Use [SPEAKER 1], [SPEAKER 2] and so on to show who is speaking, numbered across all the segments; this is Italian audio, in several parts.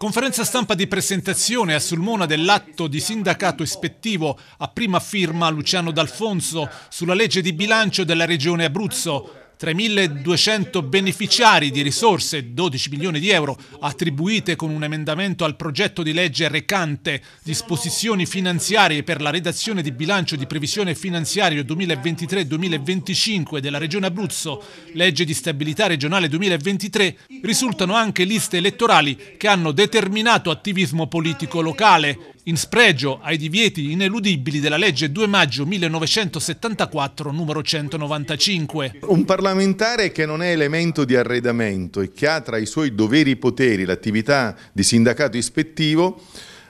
[SPEAKER 1] Conferenza stampa di presentazione a Sulmona dell'atto di sindacato ispettivo a prima firma Luciano D'Alfonso sulla legge di bilancio della regione Abruzzo 3.200 beneficiari di risorse, 12 milioni di euro, attribuite con un emendamento al progetto di legge recante disposizioni finanziarie per la redazione di bilancio di previsione finanziario 2023-2025 della Regione Abruzzo, legge di stabilità regionale 2023, risultano anche liste elettorali che hanno determinato attivismo politico locale in spregio ai divieti ineludibili della legge 2 maggio 1974 numero 195.
[SPEAKER 2] Un parlamentare che non è elemento di arredamento e che ha tra i suoi doveri e poteri l'attività di sindacato ispettivo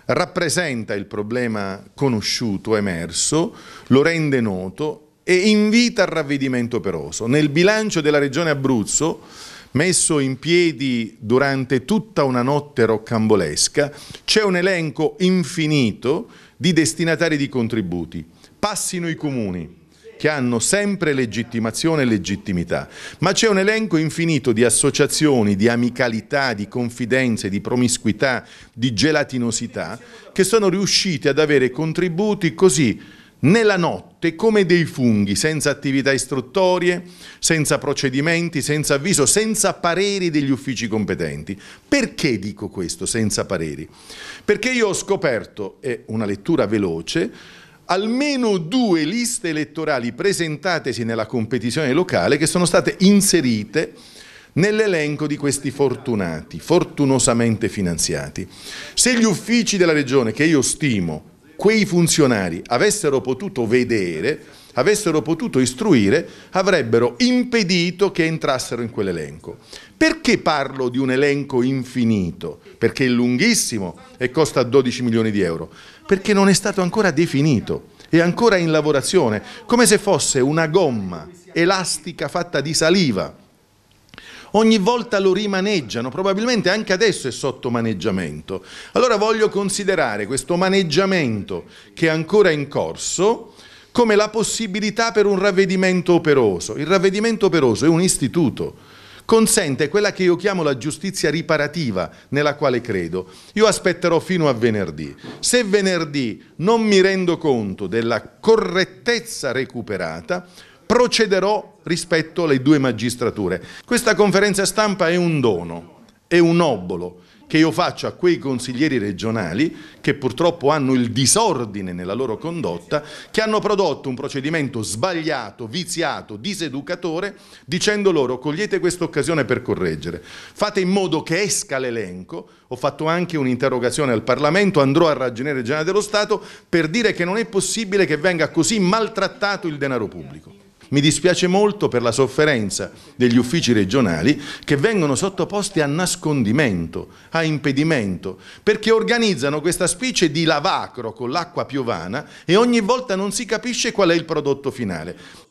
[SPEAKER 2] rappresenta il problema conosciuto, emerso, lo rende noto e invita al ravvedimento operoso. Nel bilancio della regione Abruzzo messo in piedi durante tutta una notte roccambolesca, c'è un elenco infinito di destinatari di contributi. Passino i comuni, che hanno sempre legittimazione e legittimità, ma c'è un elenco infinito di associazioni, di amicalità, di confidenze, di promiscuità, di gelatinosità, che sono riuscite ad avere contributi così nella notte come dei funghi, senza attività istruttorie, senza procedimenti, senza avviso, senza pareri degli uffici competenti. Perché dico questo, senza pareri? Perché io ho scoperto, è una lettura veloce, almeno due liste elettorali presentatesi nella competizione locale che sono state inserite nell'elenco di questi fortunati, fortunosamente finanziati. Se gli uffici della Regione, che io stimo, quei funzionari avessero potuto vedere, avessero potuto istruire, avrebbero impedito che entrassero in quell'elenco. Perché parlo di un elenco infinito? Perché è lunghissimo e costa 12 milioni di euro. Perché non è stato ancora definito, è ancora in lavorazione, come se fosse una gomma elastica fatta di saliva ogni volta lo rimaneggiano, probabilmente anche adesso è sotto maneggiamento. Allora voglio considerare questo maneggiamento che è ancora in corso come la possibilità per un ravvedimento operoso. Il ravvedimento operoso è un istituto, consente quella che io chiamo la giustizia riparativa nella quale credo. Io aspetterò fino a venerdì. Se venerdì non mi rendo conto della correttezza recuperata, procederò rispetto alle due magistrature. Questa conferenza stampa è un dono, è un obolo che io faccio a quei consiglieri regionali che purtroppo hanno il disordine nella loro condotta, che hanno prodotto un procedimento sbagliato, viziato, diseducatore, dicendo loro cogliete questa occasione per correggere, fate in modo che esca l'elenco, ho fatto anche un'interrogazione al Parlamento, andrò al ragioniere generale dello Stato per dire che non è possibile che venga così maltrattato il denaro pubblico. Mi dispiace molto per la sofferenza degli uffici regionali che vengono sottoposti a nascondimento, a impedimento, perché organizzano questa specie di lavacro con l'acqua piovana e ogni volta non si capisce qual è il prodotto finale.